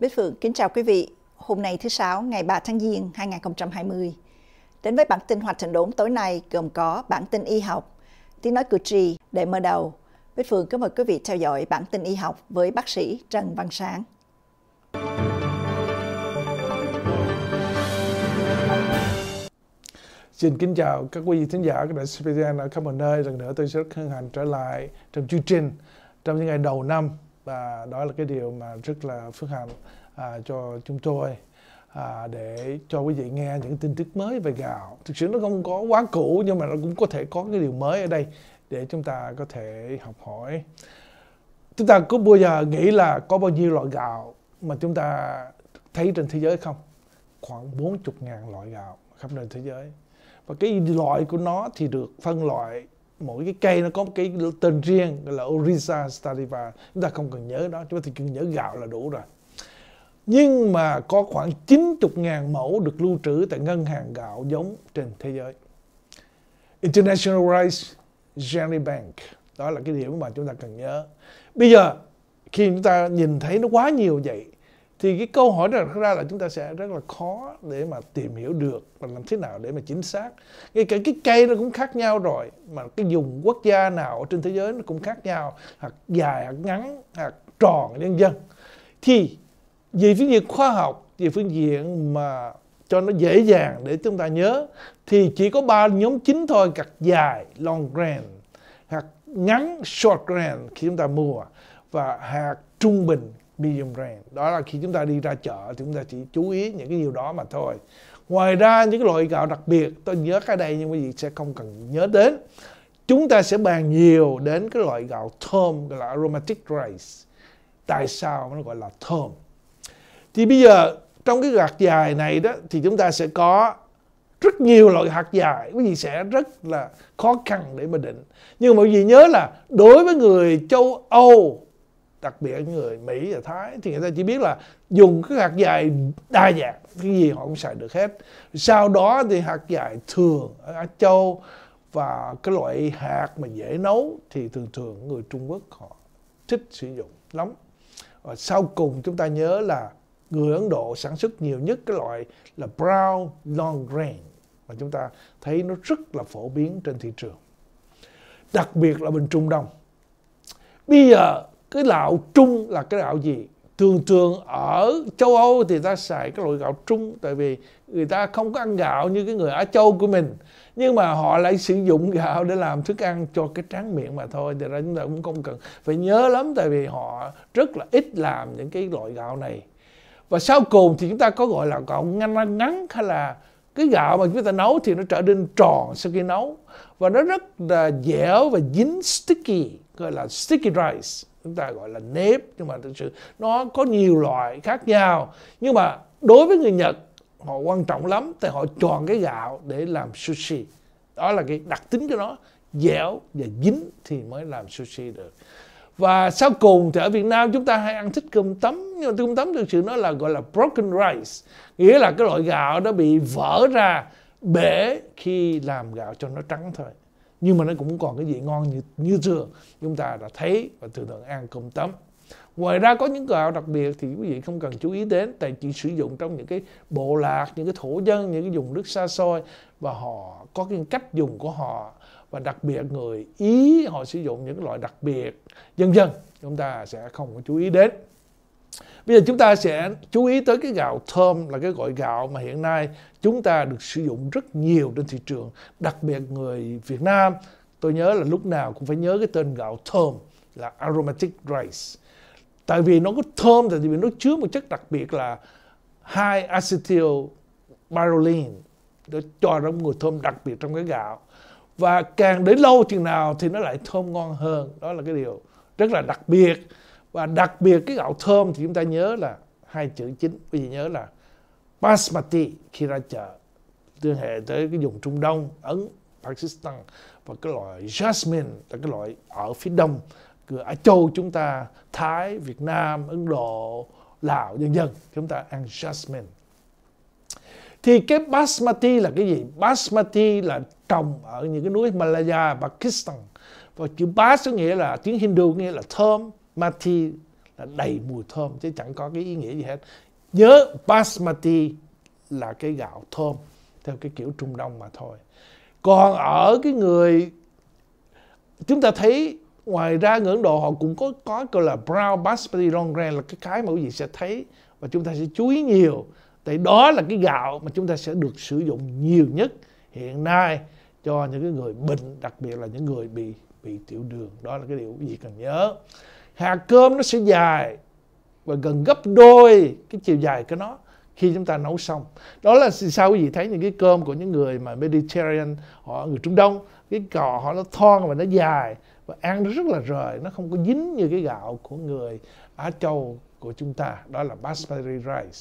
Bích Phượng kính chào quý vị. Hôm nay thứ Sáu, ngày 3 tháng Giêng 2020. Đến với bản tin hoạt thịnh đốn tối nay gồm có bản tin y học, tiếng nói cử tri để mở đầu. Bích Phượng kính mời quý vị theo dõi bản tin y học với bác sĩ Trần Văn Sáng. Xin kính chào các quý vị thính giả đã xem CPTN ở khắp mọi nơi. Lần nữa tôi rất hân hạnh trở lại trong chương trình trong những ngày đầu năm và đó là cái điều mà rất là phước hạnh à, cho chúng tôi à, để cho quý vị nghe những tin tức mới về gạo thực sự nó không có quá cũ nhưng mà nó cũng có thể có cái điều mới ở đây để chúng ta có thể học hỏi chúng ta có bao giờ nghĩ là có bao nhiêu loại gạo mà chúng ta thấy trên thế giới không khoảng 40 ngàn loại gạo khắp nơi thế giới và cái loại của nó thì được phân loại mỗi cái cây nó có một cái tên riêng gọi là Orisa sativa chúng ta không cần nhớ đó chúng ta chỉ cần nhớ gạo là đủ rồi nhưng mà có khoảng 90.000 mẫu được lưu trữ tại ngân hàng gạo giống trên thế giới International Rice Journey Bank đó là cái điểm mà chúng ta cần nhớ bây giờ khi chúng ta nhìn thấy nó quá nhiều vậy thì cái câu hỏi đó ra là chúng ta sẽ rất là khó để mà tìm hiểu được và làm thế nào để mà chính xác ngay cả cái cây nó cũng khác nhau rồi mà cái dùng quốc gia nào ở trên thế giới nó cũng khác nhau hoặc dài hoặc ngắn hoặc tròn nhân dân thì về phương diện khoa học về phương diện mà cho nó dễ dàng để chúng ta nhớ thì chỉ có ba nhóm chính thôi hạt dài long grand hoặc ngắn short grand khi chúng ta mua và hạt trung bình medium rare đó là khi chúng ta đi ra chợ thì chúng ta chỉ chú ý những cái điều đó mà thôi ngoài ra những cái loại gạo đặc biệt tôi nhớ cái đây nhưng quý vị sẽ không cần nhớ đến chúng ta sẽ bàn nhiều đến cái loại gạo thơm gọi là aromatic rice tại sao nó gọi là thơm thì bây giờ trong cái hạt dài này đó thì chúng ta sẽ có rất nhiều loại hạt dài quý vị sẽ rất là khó khăn để mà định nhưng mà quý vị nhớ là đối với người châu âu đặc biệt người Mỹ và Thái thì người ta chỉ biết là dùng cái hạt dài đa dạng cái gì họ cũng xài được hết sau đó thì hạt dài thường ở Á Châu và cái loại hạt mà dễ nấu thì thường thường người Trung Quốc họ thích sử dụng lắm và sau cùng chúng ta nhớ là người Ấn Độ sản xuất nhiều nhất cái loại là brown long grain mà chúng ta thấy nó rất là phổ biến trên thị trường đặc biệt là bên Trung Đông bây giờ cái gạo trung là cái gạo gì thường thường ở châu Âu thì ta xài cái loại gạo trung tại vì người ta không có ăn gạo như cái người Á Châu của mình nhưng mà họ lại sử dụng gạo để làm thức ăn cho cái tráng miệng mà thôi thì ra chúng ta cũng không cần phải nhớ lắm tại vì họ rất là ít làm những cái loại gạo này và sau cùng thì chúng ta có gọi là gạo ngăn ngắn hay là cái gạo mà chúng ta nấu thì nó trở nên tròn sau khi nấu và nó rất là dẻo và dính sticky gọi là sticky rice chúng ta gọi là nếp nhưng mà thực sự nó có nhiều loại khác nhau nhưng mà đối với người Nhật họ quan trọng lắm thì họ chọn cái gạo để làm sushi đó là cái đặc tính của nó dẻo và dính thì mới làm sushi được và sau cùng thì ở Việt Nam chúng ta hay ăn thích cơm tấm nhưng mà cơm tấm thực sự nó là gọi là broken rice nghĩa là cái loại gạo nó bị vỡ ra bể khi làm gạo cho nó trắng thôi nhưng mà nó cũng còn cái vị ngon như, như xưa chúng ta đã thấy và thường thường ăn cơm tấm ngoài ra có những gạo đặc biệt thì quý vị không cần chú ý đến tại chỉ sử dụng trong những cái bộ lạc những cái thổ dân những cái vùng nước xa xôi và họ có cái cách dùng của họ và đặc biệt người ý họ sử dụng những loại đặc biệt dân dân chúng ta sẽ không có chú ý đến Bây giờ chúng ta sẽ chú ý tới cái gạo thơm là cái gọi gạo mà hiện nay chúng ta được sử dụng rất nhiều trên thị trường, đặc biệt người Việt Nam. Tôi nhớ là lúc nào cũng phải nhớ cái tên gạo thơm là aromatic rice. Tại vì nó có thơm tại vì nó chứa một chất đặc biệt là high acetyl pyrrolene để cho ra mùi thơm đặc biệt trong cái gạo và càng để lâu chừng nào thì nó lại thơm ngon hơn đó là cái điều rất là đặc biệt và đặc biệt cái gạo thơm thì chúng ta nhớ là hai chữ chính quý vị nhớ là basmati khi ra chợ tương hệ tới cái vùng Trung Đông Ấn Pakistan và cái loại jasmine là cái loại ở phía đông cửa ở châu chúng ta Thái Việt Nam Ấn Độ Lào dân dân chúng ta ăn jasmine thì cái basmati là cái gì basmati là trồng ở những cái núi Malaya Pakistan và chữ bas có nghĩa là tiếng Hindu nghĩa là thơm Basmati là đầy mùi thơm chứ chẳng có cái ý nghĩa gì hết. Nhớ Basmati là cái gạo thơm theo cái kiểu Trung Đông mà thôi. Còn ở cái người chúng ta thấy ngoài ra ngưỡng Độ họ cũng có có gọi là brown basmati long grain là cái cái mà quý vị sẽ thấy và chúng ta sẽ chú ý nhiều tại đó là cái gạo mà chúng ta sẽ được sử dụng nhiều nhất hiện nay cho những cái người bệnh đặc biệt là những người bị bị tiểu đường đó là cái điều quý vị cần nhớ hạt cơm nó sẽ dài và gần gấp đôi cái chiều dài của nó khi chúng ta nấu xong đó là sao quý vị thấy những cái cơm của những người mà Mediterranean họ người Trung Đông cái cò họ nó thon và nó dài và ăn nó rất là rời nó không có dính như cái gạo của người Á Châu của chúng ta đó là basmati rice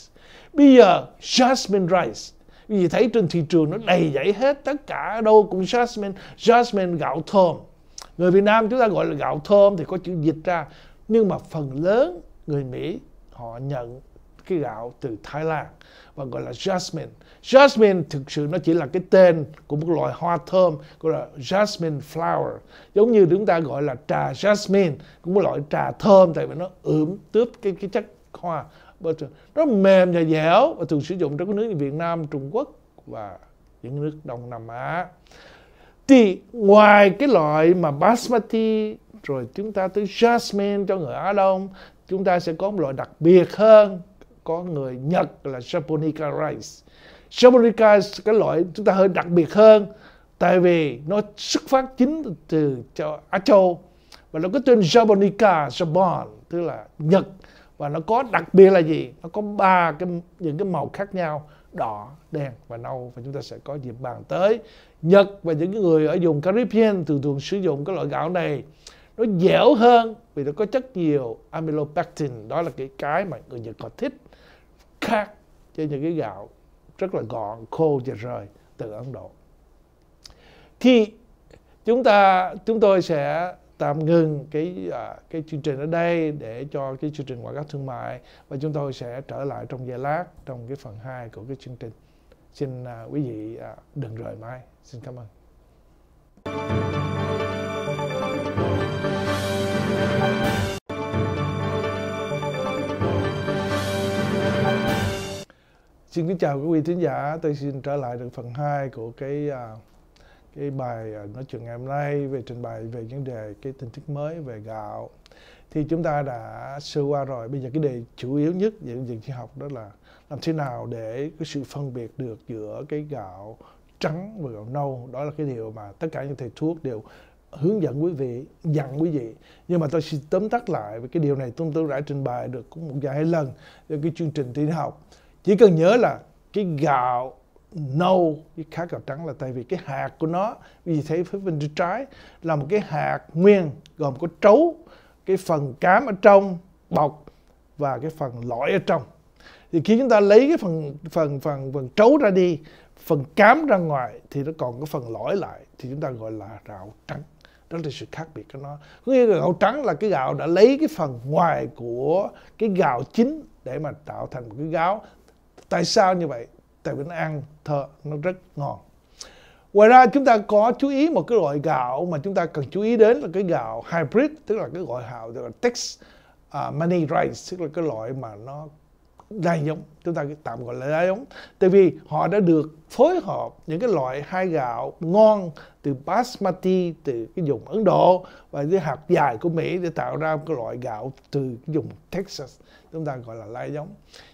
bây giờ jasmine rice vì thấy trên thị trường nó đầy dãy hết tất cả đâu cũng jasmine jasmine gạo thơm người Việt Nam chúng ta gọi là gạo thơm thì có chữ dịch ra nhưng mà phần lớn người Mỹ họ nhận cái gạo từ Thái Lan và gọi là jasmine. Jasmine thực sự nó chỉ là cái tên của một loại hoa thơm gọi là jasmine flower. Giống như chúng ta gọi là trà jasmine, cũng một loại trà thơm tại vì nó ướm tướp cái cái chất hoa. Nó mềm và dẻo và thường sử dụng trong các nước như Việt Nam, Trung Quốc và những nước Đông Nam Á. Thì ngoài cái loại mà basmati rồi chúng ta tới jasmine cho người Á Đông chúng ta sẽ có một loại đặc biệt hơn có người Nhật là Japonica rice Japonica cái loại chúng ta hơi đặc biệt hơn tại vì nó xuất phát chính từ châu Á Châu và nó có tên Japonica Japon tức là Nhật và nó có đặc biệt là gì nó có ba cái những cái màu khác nhau đỏ đen và nâu và chúng ta sẽ có dịp bàn tới Nhật và những người ở vùng Caribbean thường thường sử dụng cái loại gạo này nó dẻo hơn vì nó có chất nhiều amylopectin đó là cái cái mà người Nhật họ thích khác trên những cái gạo rất là gọn khô và rời từ Ấn Độ thì chúng ta chúng tôi sẽ tạm ngừng cái à, cái chương trình ở đây để cho cái chương trình quảng cáo thương mại và chúng tôi sẽ trở lại trong giây lát trong cái phần 2 của cái chương trình xin à, quý vị à, đừng rời mai xin cảm ơn Xin kính chào quý vị thính giả, tôi xin trở lại được phần 2 của cái à, cái bài à, nói chuyện ngày hôm nay về trình bày về vấn đề cái tin tức mới về gạo. Thì chúng ta đã sơ qua rồi, bây giờ cái đề chủ yếu nhất về việc chi học đó là làm thế nào để cái sự phân biệt được giữa cái gạo trắng và gạo nâu, đó là cái điều mà tất cả những thầy thuốc đều hướng dẫn quý vị, dặn quý vị. Nhưng mà tôi xin tóm tắt lại về cái điều này tôi, tôi đã trình bày được cũng một vài lần trong cái chương trình tin học chỉ cần nhớ là cái gạo nâu cái khá gạo trắng là tại vì cái hạt của nó vì thế phía bên trái là một cái hạt nguyên gồm có trấu cái phần cám ở trong bọc và cái phần lõi ở trong thì khi chúng ta lấy cái phần phần phần phần trấu ra đi phần cám ra ngoài thì nó còn cái phần lõi lại thì chúng ta gọi là gạo trắng đó là sự khác biệt của nó có nghĩa là gạo trắng là cái gạo đã lấy cái phần ngoài của cái gạo chính để mà tạo thành một cái gạo Tại sao như vậy? Tại mình ăn thợ nó rất ngon. Ngoài ra chúng ta có chú ý một cái loại gạo mà chúng ta cần chú ý đến là cái gạo hybrid tức là cái gọi hào tức là Tex uh, Money Rice tức là cái loại mà nó đa giống chúng ta tạm gọi là đa giống tại vì họ đã được phối hợp những cái loại hai gạo ngon từ basmati từ cái vùng Ấn Độ và cái hạt dài của Mỹ để tạo ra một cái loại gạo từ cái vùng Texas chúng ta gọi là lai giống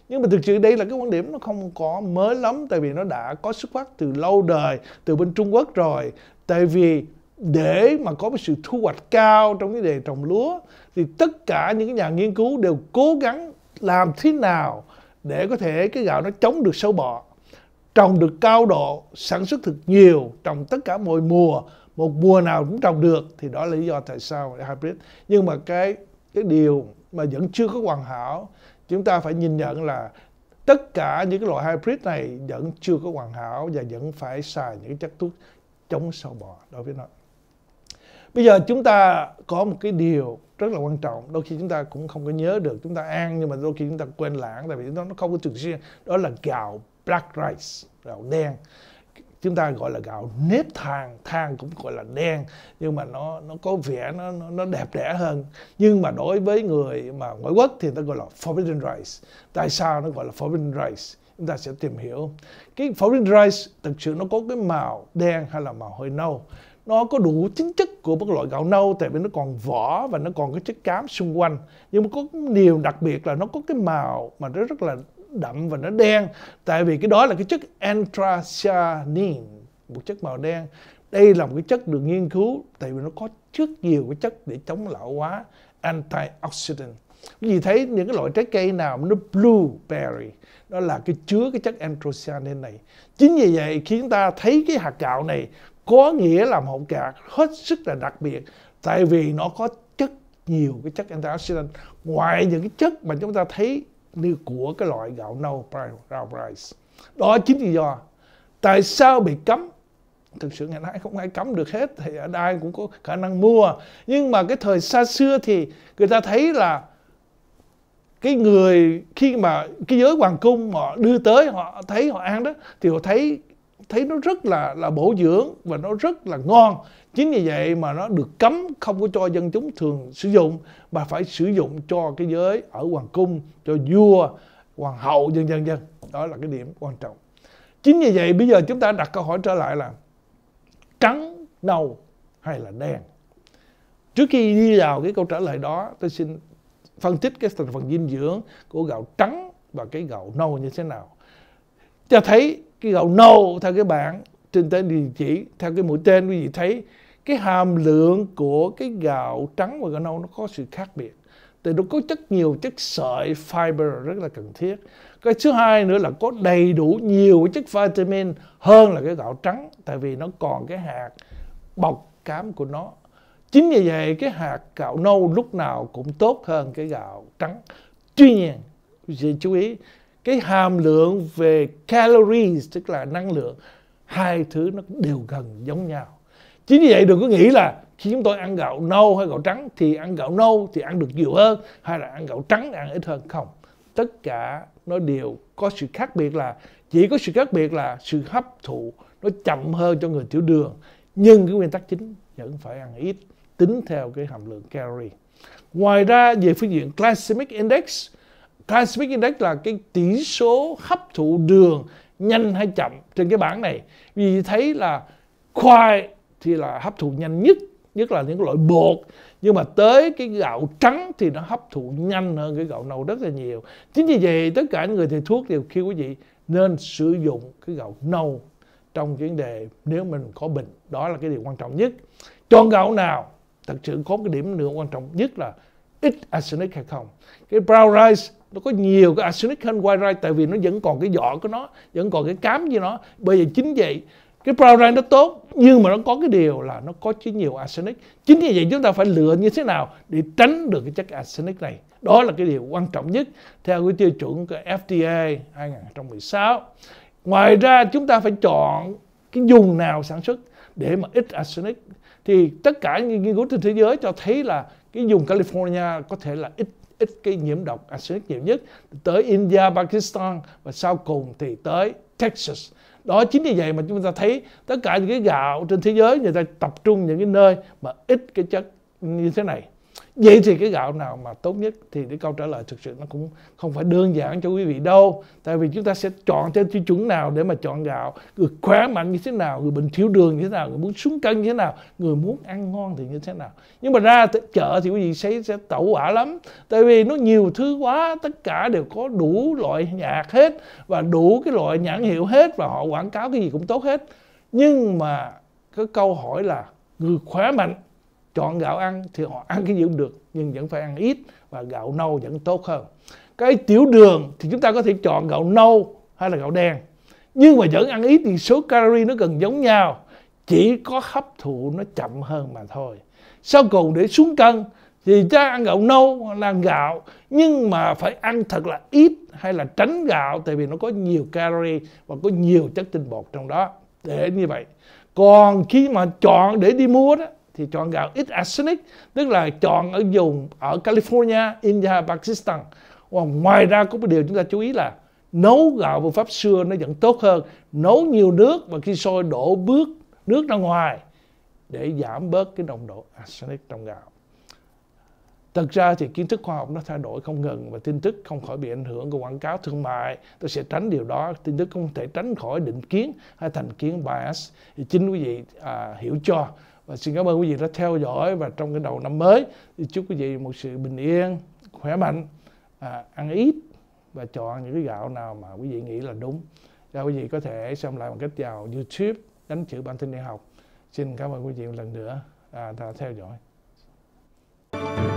nhưng mà thực sự đây là cái quan điểm nó không có mới lắm tại vì nó đã có xuất phát từ lâu đời từ bên Trung Quốc rồi tại vì để mà có cái sự thu hoạch cao trong cái đề trồng lúa thì tất cả những nhà nghiên cứu đều cố gắng làm thế nào để có thể cái gạo nó chống được sâu bọ trồng được cao độ sản xuất thực nhiều trồng tất cả mọi mùa một mùa nào cũng trồng được thì đó là lý do tại sao hybrid nhưng mà cái cái điều mà vẫn chưa có hoàn hảo chúng ta phải nhìn nhận là tất cả những cái loại hybrid này vẫn chưa có hoàn hảo và vẫn phải xài những chất thuốc chống sâu bọ đối với nó bây giờ chúng ta có một cái điều rất là quan trọng đôi khi chúng ta cũng không có nhớ được chúng ta ăn nhưng mà đôi khi chúng ta quên lãng tại vì nó nó không có thường xuyên đó là gạo black rice gạo đen chúng ta gọi là gạo nếp than than cũng gọi là đen nhưng mà nó nó có vẻ nó nó, đẹp đẽ hơn nhưng mà đối với người mà ngoại quốc thì ta gọi là forbidden rice tại sao nó gọi là forbidden rice chúng ta sẽ tìm hiểu cái forbidden rice thực sự nó có cái màu đen hay là màu hơi nâu nó có đủ chính chất của một loại gạo nâu tại vì nó còn vỏ và nó còn cái chất cám xung quanh nhưng mà có điều đặc biệt là nó có cái màu mà nó rất là đậm và nó đen tại vì cái đó là cái chất anthocyanin một chất màu đen đây là một cái chất được nghiên cứu tại vì nó có rất nhiều cái chất để chống lão hóa antioxidant quý vị thấy những cái loại trái cây nào nó blueberry đó là cái chứa cái chất anthocyanin này chính vì vậy khi chúng ta thấy cái hạt gạo này có nghĩa là một hạt gạo hết sức là đặc biệt tại vì nó có rất nhiều cái chất antioxidant ngoài những cái chất mà chúng ta thấy như của cái loại gạo nâu brown rice. Đó chính lý do tại sao bị cấm thực sự ngày nay không ai cấm được hết thì ở đây cũng có khả năng mua nhưng mà cái thời xa xưa thì người ta thấy là cái người khi mà cái giới hoàng cung họ đưa tới họ thấy họ ăn đó thì họ thấy thấy nó rất là là bổ dưỡng và nó rất là ngon chính vì vậy mà nó được cấm không có cho dân chúng thường sử dụng mà phải sử dụng cho cái giới ở hoàng cung cho vua hoàng hậu dân dân dân đó là cái điểm quan trọng chính vì vậy bây giờ chúng ta đặt câu hỏi trở lại là trắng nâu hay là đen trước khi đi vào cái câu trả lời đó tôi xin phân tích cái thành phần dinh dưỡng của gạo trắng và cái gạo nâu như thế nào cho thấy cái gạo nâu theo cái bảng trên tên địa chỉ theo cái mũi tên quý vị thấy cái hàm lượng của cái gạo trắng và gạo nâu nó có sự khác biệt tại nó có chất nhiều chất sợi fiber rất là cần thiết cái thứ hai nữa là có đầy đủ nhiều chất vitamin hơn là cái gạo trắng tại vì nó còn cái hạt bọc cám của nó chính vì vậy cái hạt gạo nâu lúc nào cũng tốt hơn cái gạo trắng tuy nhiên quý vị chú ý cái hàm lượng về calories tức là năng lượng hai thứ nó đều gần giống nhau chính vì vậy đừng có nghĩ là khi chúng tôi ăn gạo nâu hay gạo trắng thì ăn gạo nâu thì ăn được nhiều hơn hay là ăn gạo trắng ăn ít hơn không tất cả nó đều có sự khác biệt là chỉ có sự khác biệt là sự hấp thụ nó chậm hơn cho người tiểu đường nhưng cái nguyên tắc chính vẫn phải ăn ít tính theo cái hàm lượng calorie ngoài ra về phương diện glycemic index Price Index là cái tỷ số hấp thụ đường nhanh hay chậm trên cái bảng này. Vì thấy là khoai thì là hấp thụ nhanh nhất, nhất là những loại bột. Nhưng mà tới cái gạo trắng thì nó hấp thụ nhanh hơn cái gạo nâu rất là nhiều. Chính vì vậy tất cả những người thầy thuốc đều khi quý vị nên sử dụng cái gạo nâu trong vấn đề nếu mình có bệnh. Đó là cái điều quan trọng nhất. Chọn gạo nào? Thật sự có cái điểm nữa quan trọng nhất là ít arsenic hay không. Cái brown rice nó có nhiều cái arsenic hơn white rice tại vì nó vẫn còn cái vỏ của nó vẫn còn cái cám với nó bây giờ chính vậy cái brown rice nó tốt nhưng mà nó có cái điều là nó có chứa nhiều arsenic chính vì vậy chúng ta phải lựa như thế nào để tránh được cái chất arsenic này đó là cái điều quan trọng nhất theo cái tiêu chuẩn của FDA 2016 ngoài ra chúng ta phải chọn cái vùng nào sản xuất để mà ít arsenic thì tất cả những nghiên cứu trên thế giới cho thấy là cái vùng California có thể là ít ít cái nhiễm độc arsenic nhiều nhất tới India Pakistan và sau cùng thì tới Texas đó chính vì vậy mà chúng ta thấy tất cả những cái gạo trên thế giới người ta tập trung những cái nơi mà ít cái chất như thế này vậy thì cái gạo nào mà tốt nhất thì cái câu trả lời thực sự nó cũng không phải đơn giản cho quý vị đâu tại vì chúng ta sẽ chọn theo tiêu chuẩn nào để mà chọn gạo người khỏe mạnh như thế nào người bệnh thiếu đường như thế nào người muốn xuống cân như thế nào người muốn ăn ngon thì như thế nào nhưng mà ra chợ thì quý vị thấy sẽ tẩu quả lắm tại vì nó nhiều thứ quá tất cả đều có đủ loại nhạc hết và đủ cái loại nhãn hiệu hết và họ quảng cáo cái gì cũng tốt hết nhưng mà cái câu hỏi là người khỏe mạnh chọn gạo ăn thì họ ăn cái gì cũng được nhưng vẫn phải ăn ít và gạo nâu vẫn tốt hơn cái tiểu đường thì chúng ta có thể chọn gạo nâu hay là gạo đen nhưng mà vẫn ăn ít thì số calorie nó gần giống nhau chỉ có hấp thụ nó chậm hơn mà thôi sau cùng để xuống cân thì ta ăn gạo nâu là gạo nhưng mà phải ăn thật là ít hay là tránh gạo tại vì nó có nhiều calorie và có nhiều chất tinh bột trong đó để như vậy còn khi mà chọn để đi mua đó thì chọn gạo ít arsenic tức là chọn ở vùng ở California, India, Pakistan. Và ngoài ra có một điều chúng ta chú ý là nấu gạo phương pháp xưa nó vẫn tốt hơn nấu nhiều nước và khi sôi đổ bước nước ra ngoài để giảm bớt cái nồng độ arsenic trong gạo Thật ra thì kiến thức khoa học nó thay đổi không ngừng và tin tức không khỏi bị ảnh hưởng của quảng cáo thương mại. Tôi sẽ tránh điều đó, tin tức không thể tránh khỏi định kiến hay thành kiến bias. Thì chính quý vị à, hiểu cho và xin cảm ơn quý vị đã theo dõi và trong cái đầu năm mới thì chúc quý vị một sự bình yên khỏe mạnh à, ăn ít và chọn những cái gạo nào mà quý vị nghĩ là đúng và quý vị có thể xem lại bằng cách vào youtube đánh chữ bản tin đại học xin cảm ơn quý vị một lần nữa à, đã theo dõi